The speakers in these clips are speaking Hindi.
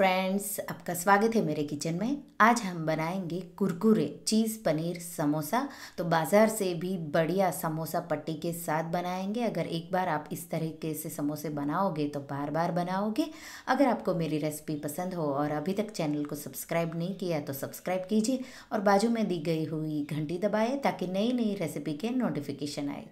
फ्रेंड्स आपका स्वागत है मेरे किचन में आज हम बनाएंगे कुरकुरे चीज़ पनीर समोसा तो बाज़ार से भी बढ़िया समोसा पट्टी के साथ बनाएंगे अगर एक बार आप इस तरीके से समोसे बनाओगे तो बार बार बनाओगे अगर आपको मेरी रेसिपी पसंद हो और अभी तक चैनल को सब्सक्राइब नहीं किया तो सब्सक्राइब कीजिए और बाजू में दी गई हुई घंटी दबाए ताकि नई नई रेसिपी के नोटिफिकेशन आए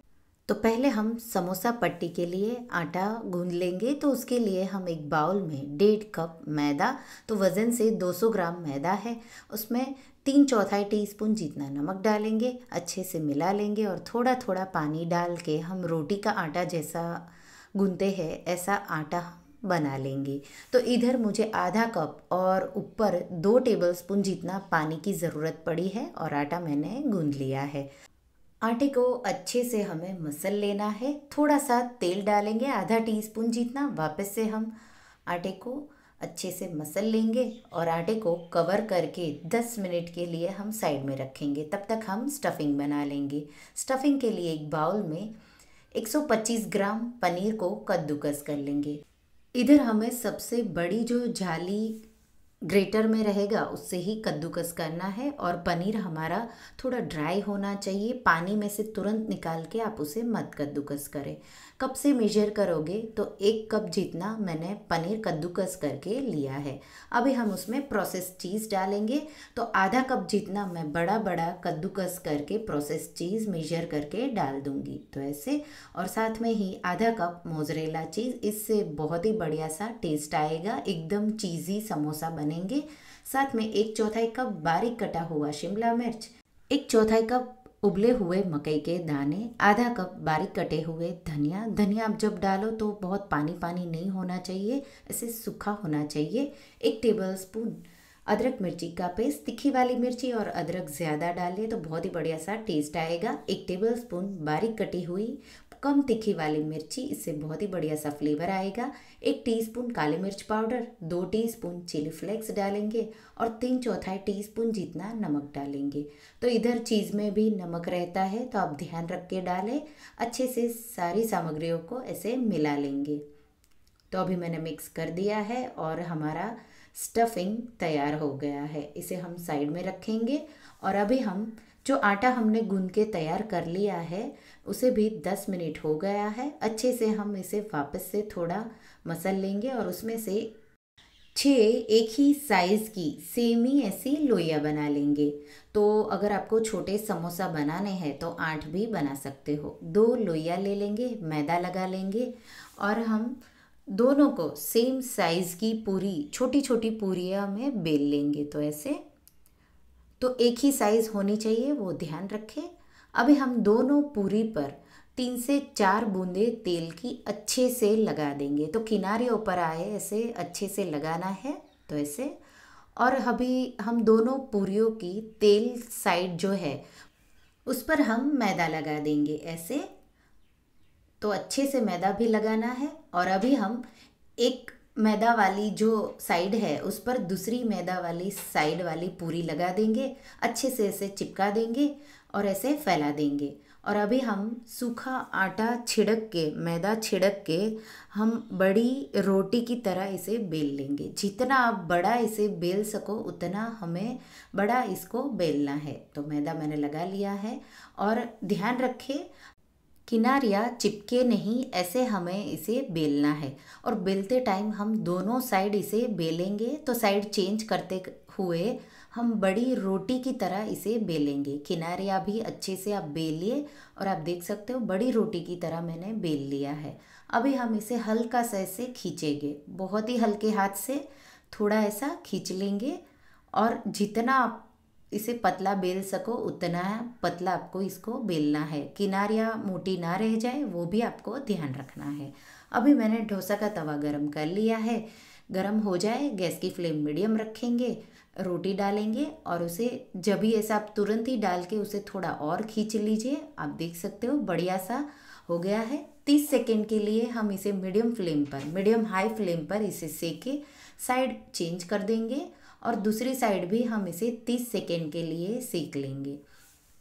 तो पहले हम समोसा पट्टी के लिए आटा गूंद लेंगे तो उसके लिए हम एक बाउल में डेढ़ कप मैदा तो वज़न से 200 ग्राम मैदा है उसमें तीन चौथाई टीस्पून जितना नमक डालेंगे अच्छे से मिला लेंगे और थोड़ा थोड़ा पानी डाल के हम रोटी का आटा जैसा गूंदते हैं ऐसा आटा बना लेंगे तो इधर मुझे आधा कप और ऊपर दो टेबलस्पून जितना पानी की ज़रूरत पड़ी है और आटा मैंने गूंद लिया है आटे को अच्छे से हमें मसल लेना है थोड़ा सा तेल डालेंगे आधा टीस्पून जितना वापस से हम आटे को अच्छे से मसल लेंगे और आटे को कवर करके 10 मिनट के लिए हम साइड में रखेंगे तब तक हम स्टफिंग बना लेंगे स्टफिंग के लिए एक बाउल में 125 ग्राम पनीर को कद्दूकस कर लेंगे इधर हमें सबसे बड़ी जो जाली ग्रेटर में रहेगा उससे ही कद्दूकस करना है और पनीर हमारा थोड़ा ड्राई होना चाहिए पानी में से तुरंत निकाल के आप उसे मत कद्दूकस करें कप से मेजर करोगे तो एक कप जितना मैंने पनीर कद्दूकस करके लिया है अभी हम उसमें प्रोसेस चीज़ डालेंगे तो आधा कप जितना मैं बड़ा बड़ा कद्दूकस करके प्रोसेस चीज़ मेजर करके डाल दूँगी तो ऐसे और साथ में ही आधा कप मोजरेला चीज़ इससे बहुत ही बढ़िया सा टेस्ट आएगा एकदम चीज़ी समोसा बने बनेंगे साथ में एक चौथाई कप बारीक कटा हुआ शिमला मिर्च एक चौथाई कप उबले हुए मकई के दाने आधा कप बारीक कटे हुए धनिया धनिया आप जब डालो तो बहुत पानी पानी नहीं होना चाहिए इसे सूखा होना चाहिए एक टेबल स्पून अदरक मिर्ची का पेस्ट तीखी वाली मिर्ची और अदरक ज़्यादा डालिए तो बहुत ही बढ़िया सा टेस्ट आएगा एक टेबल स्पून बारीक कटी हुई कम तीखी वाली मिर्ची इससे बहुत ही बढ़िया सा फ्लेवर आएगा एक टीस्पून काली मिर्च पाउडर दो टीस्पून चिली फ्लेक्स डालेंगे और तीन चौथाई टीस्पून जितना नमक डालेंगे तो इधर चीज़ में भी नमक रहता है तो आप ध्यान रख के डालें अच्छे से सारी सामग्रियों को ऐसे मिला लेंगे तो अभी मैंने मिक्स कर दिया है और हमारा स्टफिंग तैयार हो गया है इसे हम साइड में रखेंगे और अभी हम जो आटा हमने गून के तैयार कर लिया है उसे भी दस मिनट हो गया है अच्छे से हम इसे वापस से थोड़ा मसल लेंगे और उसमें से छः एक ही साइज़ की सेम ही ऐसी लोइया बना लेंगे तो अगर आपको छोटे समोसा बनाने हैं तो आठ भी बना सकते हो दो लोइया ले लेंगे मैदा लगा लेंगे और हम दोनों को सेम साइज़ की पूरी छोटी छोटी पूरियाँ में बेल लेंगे तो ऐसे तो एक ही साइज़ होनी चाहिए वो ध्यान रखें अभी हम दोनों पूरी पर तीन से चार बूंदे तेल की अच्छे से लगा देंगे तो किनारे ऊपर आए ऐसे अच्छे से लगाना है तो ऐसे और अभी हम दोनों पूरियों की तेल साइड जो है उस पर हम मैदा लगा देंगे ऐसे तो अच्छे से मैदा भी लगाना है और अभी हम एक मैदा वाली जो साइड है उस पर दूसरी मैदा वाली साइड वाली पूरी लगा देंगे अच्छे से ऐसे चिपका देंगे और ऐसे फैला देंगे और अभी हम सूखा आटा छिड़क के मैदा छिड़क के हम बड़ी रोटी की तरह इसे बेल लेंगे जितना आप बड़ा इसे बेल सको उतना हमें बड़ा इसको बेलना है तो मैदा मैंने लगा लिया है और ध्यान रखें किनारिया चिपके नहीं ऐसे हमें इसे बेलना है और बेलते टाइम हम दोनों साइड इसे बेलेंगे तो साइड चेंज करते हुए हम बड़ी रोटी की तरह इसे बेलेंगे किनारिया भी अच्छे से आप बेलिए और आप देख सकते हो बड़ी रोटी की तरह मैंने बेल लिया है अभी हम इसे हल्का सा ऐसे खींचेंगे बहुत ही हल्के हाथ से थोड़ा ऐसा खींच लेंगे और जितना आप इसे पतला बेल सको उतना पतला आपको इसको बेलना है किनारियाँ मोटी ना रह जाए वो भी आपको ध्यान रखना है अभी मैंने डोसा का तवा गरम कर लिया है गरम हो जाए गैस की फ्लेम मीडियम रखेंगे रोटी डालेंगे और उसे जब ही ऐसा आप तुरंत ही डाल के उसे थोड़ा और खींच लीजिए आप देख सकते हो बढ़िया सा हो गया है तीस सेकेंड के लिए हम इसे मीडियम फ्लेम पर मीडियम हाई फ्लेम पर इसे सेके साइड चेंज कर देंगे और दूसरी साइड भी हम इसे तीस सेकेंड के लिए सीख लेंगे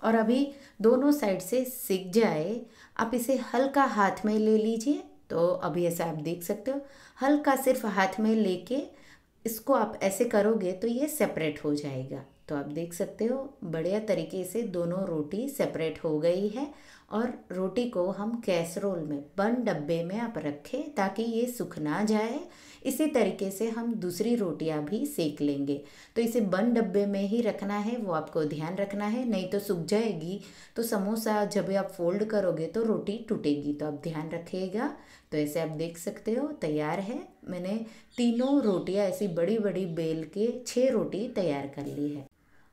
और अभी दोनों साइड से सीख जाए आप इसे हल्का हाथ में ले लीजिए तो अभी ऐसा आप देख सकते हो हल्का सिर्फ हाथ में लेके इसको आप ऐसे करोगे तो ये सेपरेट हो जाएगा तो आप देख सकते हो बढ़िया तरीके से दोनों रोटी सेपरेट हो गई है और रोटी को हम कैसरोल में बन डब्बे में आप रखें ताकि ये सूख ना जाए इसी तरीके से हम दूसरी रोटियां भी सेक लेंगे तो इसे बन डब्बे में ही रखना है वो आपको ध्यान रखना है नहीं तो सूख जाएगी तो समोसा जब आप फोल्ड करोगे तो रोटी टूटेगी तो आप ध्यान रखिएगा तो ऐसे आप देख सकते हो तैयार है मैंने तीनों रोटियां ऐसी बड़ी बड़ी बेल के छः रोटी तैयार कर ली है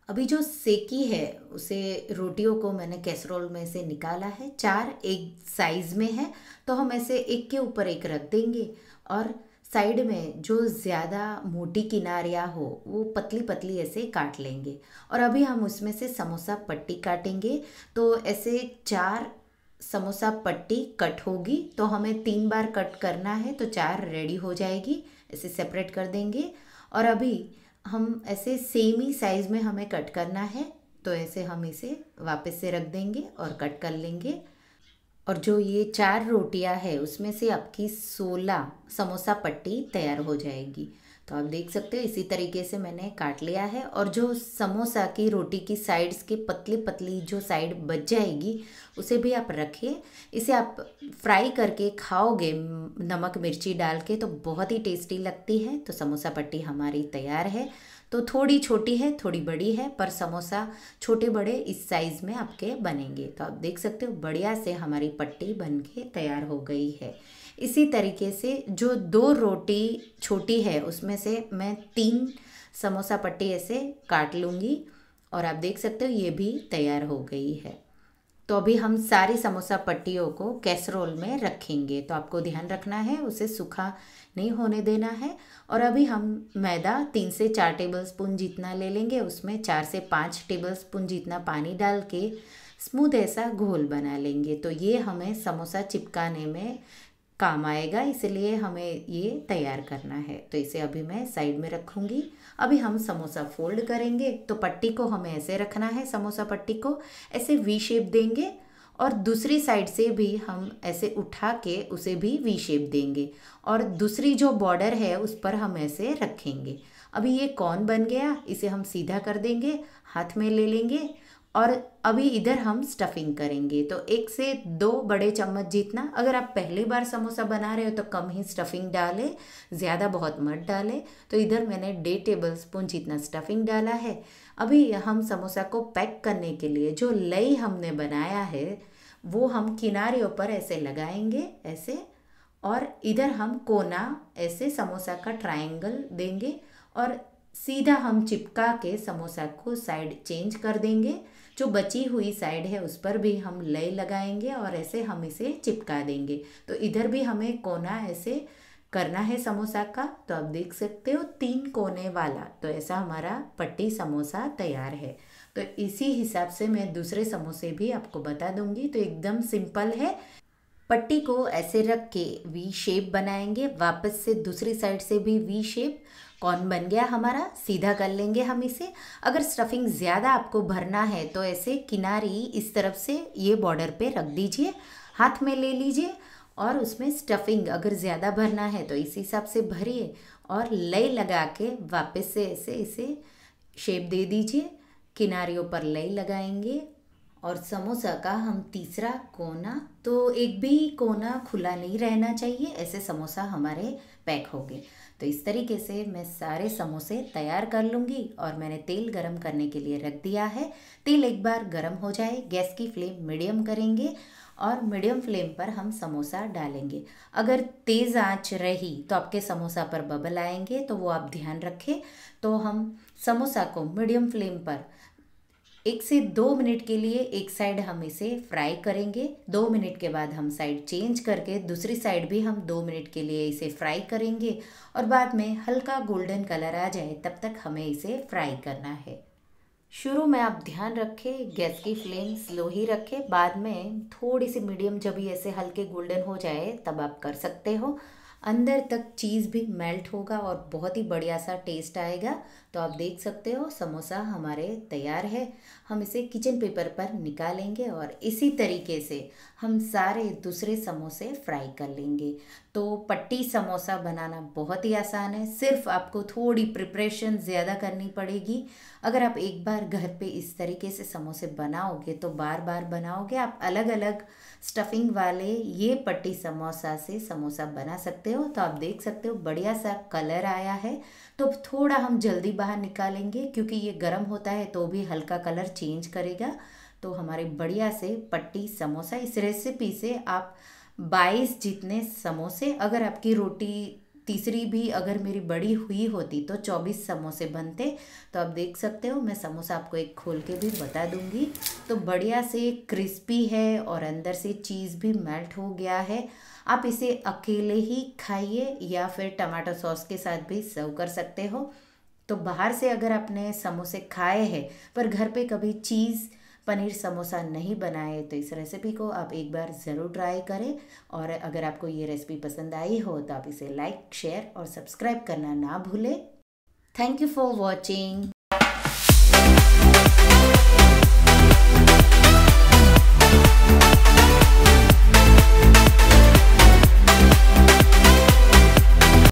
अभी जो सेकी है उसे रोटियों को मैंने कैसरोल में से निकाला है चार एक साइज़ में है तो हम ऐसे एक के ऊपर एक रख देंगे और साइड में जो ज़्यादा मोटी किनारियाँ हो वो पतली पतली ऐसे काट लेंगे और अभी हम उसमें से समोसा पट्टी काटेंगे तो ऐसे चार समोसा पट्टी कट होगी तो हमें तीन बार कट करना है तो चार रेडी हो जाएगी ऐसे सेपरेट कर देंगे और अभी हम ऐसे सेम ही साइज़ में हमें कट करना है तो ऐसे हम इसे वापस से रख देंगे और कट कर लेंगे और जो ये चार रोटियां है उसमें से आपकी सोलह समोसा पट्टी तैयार हो जाएगी तो आप देख सकते हो इसी तरीके से मैंने काट लिया है और जो समोसा की रोटी की साइड्स के पतली पतली जो साइड बच जाएगी उसे भी आप रखिए इसे आप फ्राई करके खाओगे नमक मिर्ची डाल के तो बहुत ही टेस्टी लगती है तो समोसा पट्टी हमारी तैयार है तो थोड़ी छोटी है थोड़ी बड़ी है पर समोसा छोटे बड़े इस साइज़ में आपके बनेंगे तो आप देख सकते हो बढ़िया से हमारी पट्टी बन के तैयार हो गई है इसी तरीके से जो दो रोटी छोटी है उसमें से मैं तीन समोसा पट्टी ऐसे काट लूँगी और आप देख सकते हो ये भी तैयार हो गई है तो अभी हम सारी समोसा पट्टियों को कैसरोल में रखेंगे तो आपको ध्यान रखना है उसे सूखा नहीं होने देना है और अभी हम मैदा तीन से चार टेबल स्पून जितना ले लेंगे उसमें चार से पाँच टेबल स्पून जितना पानी डाल के स्मूथ ऐसा घोल बना लेंगे तो ये हमें समोसा चिपकाने में काम आएगा इसलिए हमें ये तैयार करना है तो इसे अभी मैं साइड में रखूँगी अभी हम समोसा फोल्ड करेंगे तो पट्टी को हमें ऐसे रखना है समोसा पट्टी को ऐसे वी शेप देंगे और दूसरी साइड से भी हम ऐसे उठा के उसे भी वी शेप देंगे और दूसरी जो बॉर्डर है उस पर हम ऐसे रखेंगे अभी ये कौन बन गया इसे हम सीधा कर देंगे हाथ में ले लेंगे और अभी इधर हम स्टफिंग करेंगे तो एक से दो बड़े चम्मच जितना अगर आप पहली बार समोसा बना रहे हो तो कम ही स्टफिंग डालें ज़्यादा बहुत मत डालें तो इधर मैंने डेढ़ टेबल स्पून जितना स्टफिंग डाला है अभी हम समोसा को पैक करने के लिए जो लई हमने बनाया है वो हम किनारे ऊपर ऐसे लगाएंगे ऐसे और इधर हम कोना ऐसे समोसा का ट्रायंगल देंगे और सीधा हम चिपका के समोसा को साइड चेंज कर देंगे जो बची हुई साइड है उस पर भी हम लय लगाएंगे और ऐसे हम इसे चिपका देंगे तो इधर भी हमें कोना ऐसे करना है समोसा का तो आप देख सकते हो तीन कोने वाला तो ऐसा हमारा पट्टी समोसा तैयार है तो इसी हिसाब से मैं दूसरे समोसे भी आपको बता दूंगी तो एकदम सिंपल है पट्टी को ऐसे रख के वी शेप बनाएंगे वापस से दूसरी साइड से भी वी शेप कौन बन गया हमारा सीधा कर लेंगे हम इसे अगर स्टफिंग ज़्यादा आपको भरना है तो ऐसे किनारी इस तरफ से ये बॉर्डर पे रख दीजिए हाथ में ले लीजिए और उसमें स्टफिंग अगर ज़्यादा भरना है तो इस हिसाब से भरिए और लई लगा के वापस से ऐसे इसे शेप दे दीजिए किनारियों पर लई लगाएंगे और समोसा का हम तीसरा कोना तो एक भी कोना खुला नहीं रहना चाहिए ऐसे समोसा हमारे पैक हो गए तो इस तरीके से मैं सारे समोसे तैयार कर लूँगी और मैंने तेल गरम करने के लिए रख दिया है तेल एक बार गरम हो जाए गैस की फ्लेम मीडियम करेंगे और मीडियम फ्लेम पर हम समोसा डालेंगे अगर तेज़ आंच रही तो आपके समोसा पर बबल आएंगे तो वो आप ध्यान रखें तो हम समोसा को मीडियम फ्लेम पर एक से दो मिनट के लिए एक साइड हम इसे फ्राई करेंगे दो मिनट के बाद हम साइड चेंज करके दूसरी साइड भी हम दो मिनट के लिए इसे फ्राई करेंगे और बाद में हल्का गोल्डन कलर आ जाए तब तक हमें इसे फ्राई करना है शुरू में आप ध्यान रखें गैस की फ्लेम स्लो ही रखें बाद में थोड़ी सी मीडियम जब ये ऐसे हल्के गोल्डन हो जाए तब आप कर सकते हो अंदर तक चीज़ भी मेल्ट होगा और बहुत ही बढ़िया सा टेस्ट आएगा तो आप देख सकते हो समोसा हमारे तैयार है हम इसे किचन पेपर पर निकालेंगे और इसी तरीके से हम सारे दूसरे समोसे फ्राई कर लेंगे तो पट्टी समोसा बनाना बहुत ही आसान है सिर्फ आपको थोड़ी प्रिपरेशन ज़्यादा करनी पड़ेगी अगर आप एक बार घर पे इस तरीके से समोसे बनाओगे तो बार बार बनाओगे आप अलग अलग स्टफिंग वाले ये पट्टी समोसा से समोसा बना सकते हो तो आप देख सकते हो बढ़िया सा कलर आया है तो थोड़ा हम जल्दी बाहर निकालेंगे क्योंकि ये गर्म होता है तो भी हल्का कलर चेंज करेगा तो हमारे बढ़िया से पट्टी समोसा इस रेसिपी से आप 22 जितने समोसे अगर आपकी रोटी तीसरी भी अगर मेरी बड़ी हुई होती तो चौबीस समोसे बनते तो आप देख सकते हो मैं समोसा आपको एक खोल के भी बता दूंगी तो बढ़िया से क्रिस्पी है और अंदर से चीज़ भी मेल्ट हो गया है आप इसे अकेले ही खाइए या फिर टमाटो सॉस के साथ भी सर्व कर सकते हो तो बाहर से अगर आपने समोसे खाए हैं पर घर पे कभी चीज़ पनीर समोसा नहीं बनाए तो इस रेसिपी को आप एक बार ज़रूर ट्राई करें और अगर आपको ये रेसिपी पसंद आई हो तो आप इसे लाइक शेयर और सब्सक्राइब करना ना भूलें थैंक यू फॉर वॉचिंग